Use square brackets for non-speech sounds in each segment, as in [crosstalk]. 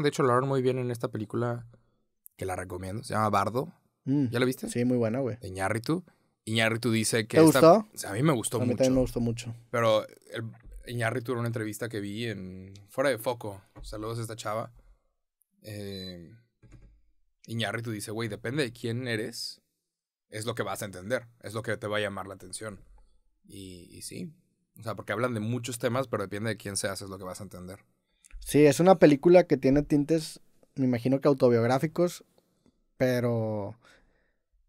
De hecho, lo hablaron muy bien en esta película que la recomiendo. Se llama Bardo. Mm. ¿Ya la viste? Sí, muy buena, güey. De Iñárritu. Iñárritu dice que. ¿Te gustó? a mí me gustó a mí también me gustó mucho. Pero el... Iñárritu era una entrevista que vi en. Fuera de foco. Saludos a esta chava. Eh... Iñárritu dice, güey, depende de quién eres, es lo que vas a entender. Es lo que te va a llamar la atención. Y, y sí. O sea, porque hablan de muchos temas, pero depende de quién seas, es lo que vas a entender. Sí, es una película que tiene tintes, me imagino que autobiográficos, pero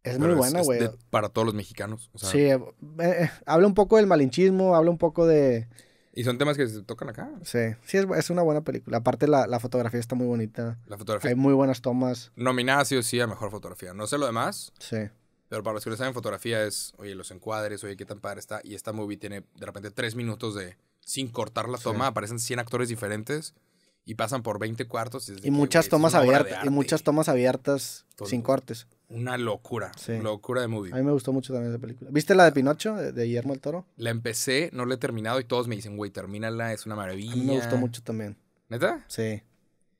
es muy buena, güey. Para todos los mexicanos. sí, eh, eh, habla un poco del malinchismo, habla un poco de... Y son temas que se tocan acá. Sí, sí, es, es una buena película. Aparte, la, la, fotografía está muy bonita. La fotografía. Hay muy buenas tomas. Nominada sí a mejor fotografía. No sé lo demás. Sí. Pero para los que no saben, fotografía es, oye, los encuadres, oye, qué tan padre está. Y esta movie tiene de repente tres minutos de sin cortar la toma, aparecen 100 actores diferentes y pasan por 20 cuartos. Y, muchas tomas abiertas. muchas tomas abiertas sin cortes. Una locura. Locura de movie. A mí me gustó mucho también esa película. ¿Viste la de Pinocho, de, Guillermo el Toro? La empecé, no la he terminado y todos me dicen, güey, termínala, es una maravilla. A mí me gustó mucho también. ¿Neta? Sí.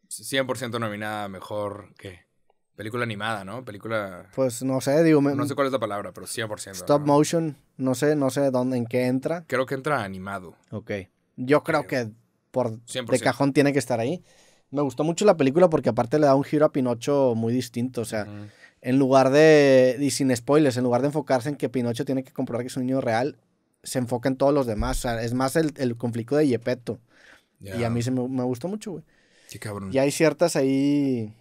100% nominada mejor que... Película animada, ¿no? Película... Pues no sé, digo... No sé cuál es la palabra, pero 100%. Stop motion, no sé, no sé dónde, en qué entra. Creo que entra animado. Ok. Yo creo que por de cajón tiene que estar ahí. Me gustó mucho la película porque aparte le da un giro a Pinocho muy distinto, o sea... en lugar de, y sin spoilers, en lugar de enfocarse en que Pinocho tiene que comprobar que es un niño real, se enfoca en todos los demás. O sea, es más el, el conflicto de Yepeto. Y a mí se me, me gustó mucho, güey. Qué cabrón. Y hay ciertas ahí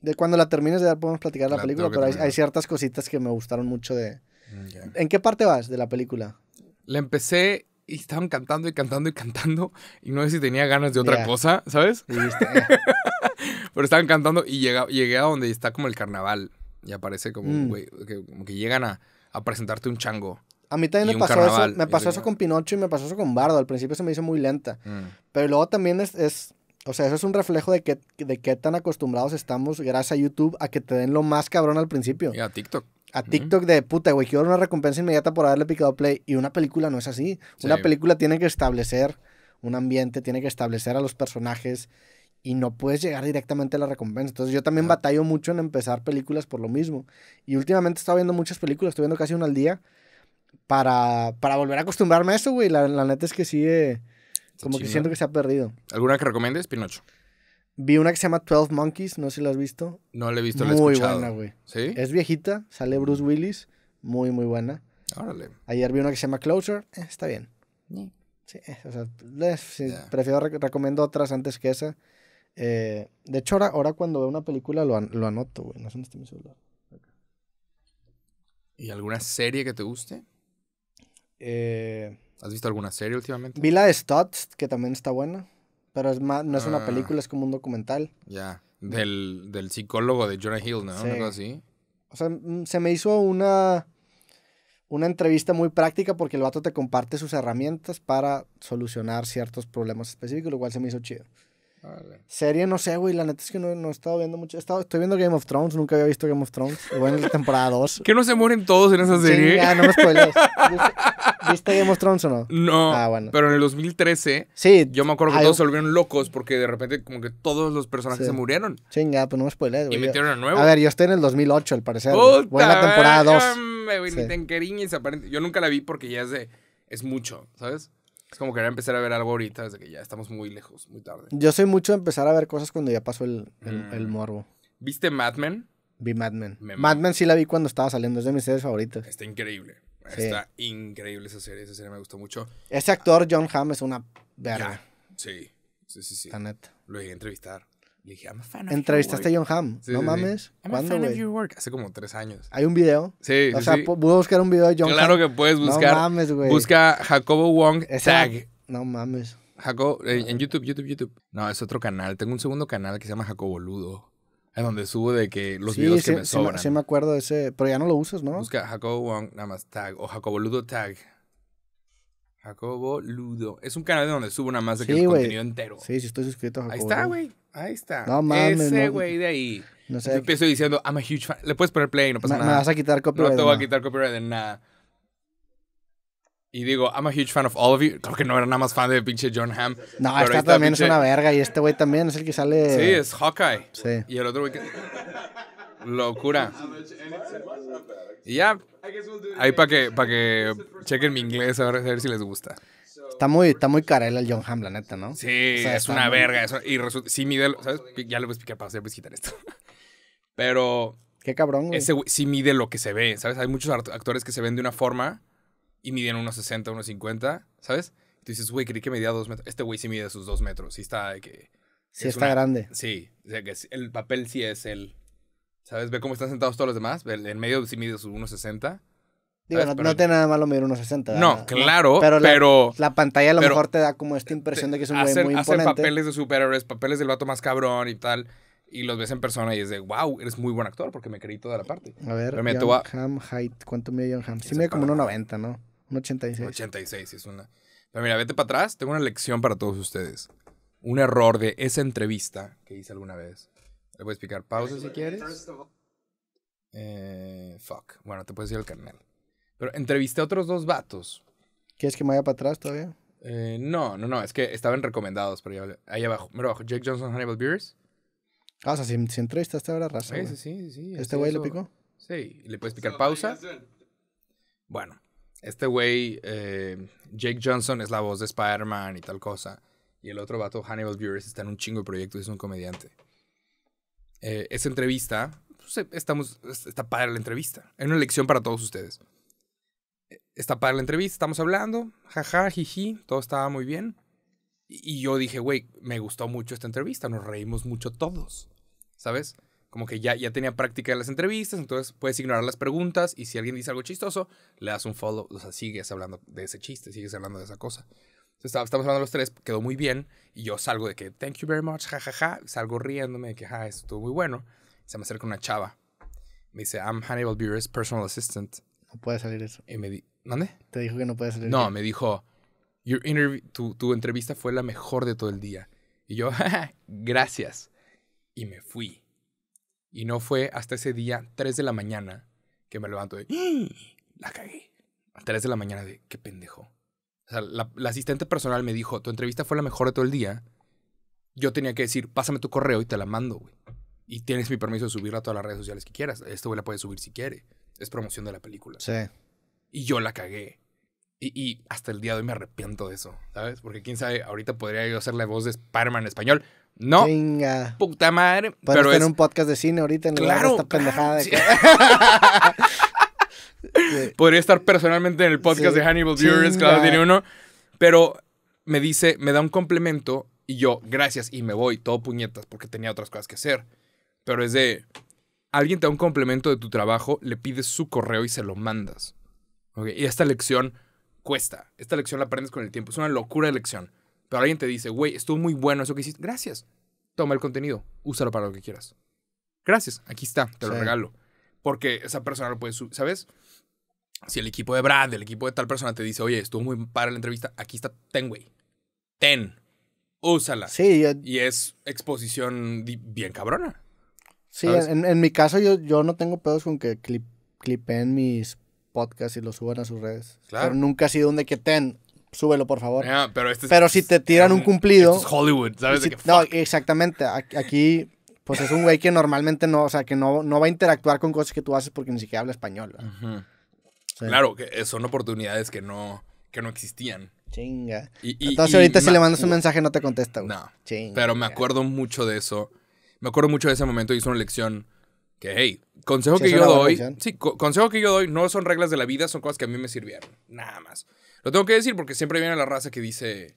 de cuando la termines de dar podemos platicar la, película, pero hay, ciertas cositas que me gustaron mucho de... Mm, ¿En qué parte vas de la película? La empecé y estaban cantando y cantando y cantando y no sé si tenía ganas de otra cosa, ¿sabes? [laughs] Eh. pero estaban cantando y llegué, a donde está como el carnaval y aparece como, un mm. que, como que llegan a, presentarte un chango. A mí también me pasó eso. Me pasó eso con Pinocho y me pasó eso con Bardo. Al principio se me hizo muy lenta. Mm. Pero luego también es, o sea, eso es un reflejo de qué, de qué tan acostumbrados estamos, gracias a YouTube, a que te den lo más cabrón al principio. Y a TikTok. A TikTok de puta, güey, quiero una recompensa inmediata por haberle picado play. Y una película no es así. Una película tiene que establecer un ambiente, tiene que establecer a los personajes y no puedes llegar directamente a la recompensa. Entonces yo también batallo mucho en empezar películas por lo mismo. Y últimamente he estado viendo muchas películas, estoy viendo casi una al día para, para volver a acostumbrarme a eso, güey. La, neta es que sí... Eh, como que siento que se ha perdido. ¿Alguna que recomiendes, Pinocho? Vi una que se llama 12 Monkeys, no sé si la has visto. No la he visto, la he Muy buena, güey. ¿Sí? Es viejita, sale Bruce Willis, muy, muy buena. Órale. Ayer vi una que se llama Closer, eh, está bien. Sí, eh, o sea, eh, prefiero, recomiendo otras antes que esa. de hecho, ahora, cuando veo una película lo, anoto, güey. No sé dónde está mi celular. ¿Y alguna serie que te guste? Eh, ¿Has visto alguna serie últimamente? Vi la de Stutz, que también está buena. Pero es más, no es una ah. película, es como un documental. Ya. Del, psicólogo de Jonah Hill, ¿no? así. O sea, mm, se me hizo una, una entrevista muy práctica porque el vato te comparte sus herramientas para solucionar ciertos problemas específicos, lo cual se me hizo chido. Vale. Serie, no sé, güey. La neta es que no, no he estado viendo mucho. He estado, estoy viendo Game of Thrones. Nunca había visto Game of Thrones. bueno en la temporada 2. [laughs] ¿Que no se mueren todos en esa serie? no me spoilees. [laughs] ¿Viste, Game of Thrones o no? No. Ah, bueno. Pero en el 2013, sí, yo me acuerdo que todos se volvieron locos porque de repente, como que todos los personajes se murieron. Chinga, pues no me spoilees, Y metieron a nuevo. A ver, yo estoy en el 2008, al parecer. Puta, en la temporada 2. Yo nunca la vi porque ya es de. Es mucho, ¿sabes? Es como querer empezar a ver algo ahorita desde que ya estamos muy lejos, muy tarde. Yo soy mucho de empezar a ver cosas cuando ya pasó el, mm. morbo. ¿Viste Mad Men? Vi Mad Men. Mad Men sí la vi cuando estaba saliendo, es de mis series favoritas. Está increíble. Está increíble esa serie, esa serie me gustó mucho. Ese actor, John Hamm, es una verga. Sí, sí, sí, sí. La neta. Lo iré a entrevistar a Entrevistaste a John Hamm. no mames. ¿Cuándo, a Hace como tres años. Hay un video. Sí, O sea, puedo buscar un video de John claro Hamm. Claro que puedes buscar. No mames, güey. Busca Jacobo Wong Tag. No mames. Jacobo, eh, en YouTube, YouTube, YouTube. No, es otro canal. Tengo un segundo canal que se llama Jacobo Ludo. En donde subo de que los videos que me sí, sobran. Sí, me acuerdo de ese. Pero ya no lo usas, ¿no? Busca Jacobo Wong, nada más tag. O Jacobo Ludo tag. Jacobo Ludo. Es un canal donde subo nada más de que el contenido entero. Sí, sí, estoy suscrito a Jacobo. Ahí está, güey. Ahí está. No mames. Ese güey de ahí. No sé. empiezo diciendo, I'm a huge fan. Le puedes poner play, no pasa nada. Me vas a quitar copyright. No te voy a quitar copyright de nada. Y digo, I'm a huge fan of all of you. Creo que no era nada más fan de pinche John Hamm. No, esta también es una verga. Y este güey también es el que sale. Sí, es Hawkeye. Sí. Y el otro güey que. Locura. Y ya. Ahí para que, pa que chequen mi inglés a ver si les gusta. Está muy, está muy cara el John Ham, la neta, ¿no? Sí, es una verga. Eso, y resulta, sí mide, ¿sabes? Ya le voy a explicar para hacer, voy a quitar esto. Pero... Qué cabrón, güey. Ese güey sí mide lo que se ve, ¿sabes? Hay muchos actores que se ven de una forma y miden unos 60, unos 50, ¿sabes? Y tú dices, güey, creí que medía dos metros. Este güey sí mide sus dos metros. Sí está... Que, sí está grande. Sí. O sea, que el papel sí es el... ¿Sabes? Ve cómo están sentados todos los demás. En medio sí mide sus 1,60 no, tiene nada malo medir unos 60. No, claro, pero, la, pantalla a lo mejor te da como esta impresión de que es un güey muy imponente. Hacen papeles de superhéroes, papeles del vato más cabrón y tal, y los ves en persona y es de, wow, eres muy buen actor porque me creí toda la parte. A ver, me John a... Ham height, ¿cuánto mide John Ham? Sí mide como 1,90, ¿no? Un 86, es una... Pero mira, vete para atrás, tengo una lección para todos ustedes. Un error de esa entrevista que hice alguna vez. Le voy a explicar pausa si quieres. Eh, fuck. Bueno, te puedes ir al canal. Pero entrevisté a otros dos vatos. ¿Quieres que me vaya para atrás todavía? Eh, no, no, no. Es que estaban recomendados, pero ahí abajo. Mira abajo. Jake Johnson, Hannibal Beers. Ah, o sea, si, entrevistaste ahora raza. Sí, sí, sí, sí. ¿Este güey le picó? Sí. ¿Le puedes picar pausa? Bueno, este güey, eh, Jake Johnson es la voz de Spider-Man y tal cosa. Y el otro vato, Hannibal Buress, está en un chingo de proyectos, es un comediante. Eh, esa entrevista, pues, estamos, está padre la entrevista. Es una lección para todos ustedes está para la entrevista, estamos hablando, jaja, jiji, todo estaba muy bien. Y yo dije, güey, me gustó mucho esta entrevista, nos reímos mucho todos, ¿sabes? Como que ya, ya tenía práctica de las entrevistas, entonces puedes ignorar las preguntas y si alguien dice algo chistoso, le das un follow, o sea, sigues hablando de ese chiste, sigues hablando de esa cosa. Entonces estamos hablando los tres, quedó muy bien y yo salgo de que, thank you very much, jajaja, salgo riéndome de que, ja, esto estuvo muy bueno. Se me acerca una chava, me dice, I'm Hannibal Buress, personal assistant no puede salir eso. me ¿Dónde? Te dijo que no puede salir. No, me dijo, tu, entrevista fue la mejor de todo el día. Y yo, [laughs] gracias. Y me fui. Y no fue hasta ese día, 3 de la mañana, que me levanto de, ¡Ah! la cagué. A 3 de la mañana de, qué pendejo. O sea, la, asistente personal me dijo, tu entrevista fue la mejor de todo el día. Yo tenía que decir, pásame tu correo y te la mando, güey. Y tienes mi permiso de subirla a todas las redes sociales que quieras. Esto güey la puedes subir si quiere es promoción de la película. Sí. Y yo la cagué. Y, y, hasta el día de hoy me arrepiento de eso, ¿sabes? Porque quién sabe, ahorita podría yo hacer la voz de Spider-Man en español. No. Venga. Puta madre. pero tener un podcast de cine ahorita en claro, esta pendejada. de [laughs] [laughs] Podría estar personalmente en el podcast de Hannibal Buress, claro, tiene uno. Pero me dice, me da un complemento y yo, gracias, y me voy, todo puñetas, porque tenía otras cosas que hacer. Pero es de, alguien te da un complemento de tu trabajo, le pides su correo y se lo mandas. Y esta lección cuesta. Esta lección la aprendes con el tiempo. Es una locura de lección. Pero alguien te dice, güey, estuvo muy bueno eso que hiciste. Gracias. Toma el contenido. Úsalo para lo que quieras. Gracias. Aquí está. Te lo regalo. Porque esa persona lo puede subir. ¿Sabes? Si el equipo de Brad, el equipo de tal persona te dice, oye, estuvo muy para la entrevista. Aquí está. Ten, güey. Ten. Úsala. Sí. Y es exposición bien cabrona. Sí, en, mi caso yo, yo no tengo pedos con que clip, clipen mis podcasts y los suban a sus redes. Claro. Pero nunca ha sido un que ten, súbelo por favor. Ah, pero, este pero si te tiran un cumplido. es Hollywood, ¿sabes? no, exactamente. Aquí, pues es un güey que normalmente no, o sea, que no, no va a interactuar con cosas que tú haces porque ni siquiera habla español. Claro, que eh, son oportunidades que no, que no existían. Chinga. Y, Entonces ahorita si le mandas un mensaje no te contesta. Güey. No. Pero me acuerdo mucho de eso me acuerdo mucho de ese momento y una lección que, hey, consejo que yo doy. Sí, consejo que yo doy no son reglas de la vida, son cosas que a mí me sirvieron. Nada más. Lo tengo que decir porque siempre viene la raza que dice.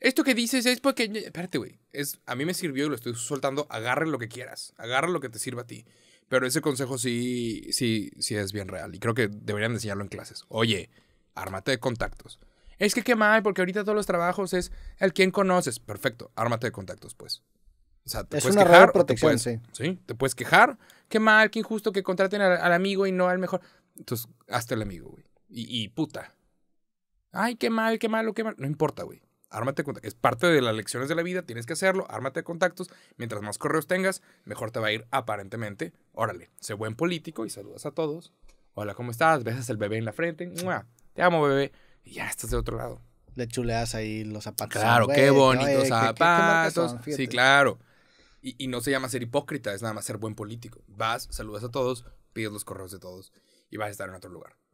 Esto que dices es porque. Espérate, güey. Es, a mí me sirvió y lo estoy soltando. agarre lo que quieras. Agarra lo que te sirva a ti. Pero ese consejo sí, sí, sí es bien real. Y creo que deberían enseñarlo en clases. Oye, ármate de contactos. Es que qué mal, porque ahorita todos los trabajos es el quien conoces. Perfecto, ármate de contactos, pues. O sea, te es puedes una quejar. protección, sí. Te puedes quejar. Qué mal, qué injusto que contraten al, amigo y no al mejor. Entonces, hazte el amigo, güey. Y, puta. Ay, qué mal, qué malo, qué mal. No importa, güey. Ármate contactos. Es parte de las lecciones de la vida, tienes que hacerlo. Ármate de contactos. Mientras más correos tengas, mejor te va a ir aparentemente. Órale, sé buen político y saludas a todos. Hola, ¿cómo estás? ¿Ves el bebé en la frente. Te amo, bebé. Y ya estás de otro lado le chuleas ahí los zapatos. Claro, qué bonitos eh, zapatos. sí, claro. Y, no se llama ser hipócrita, es nada más ser buen político. Vas, saludas a todos, pides los correos de todos y vas a estar en otro lugar.